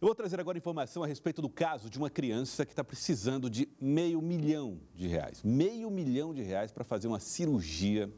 Eu vou trazer agora informação a respeito do caso de uma criança que está precisando de meio milhão de reais. Meio milhão de reais para fazer uma cirurgia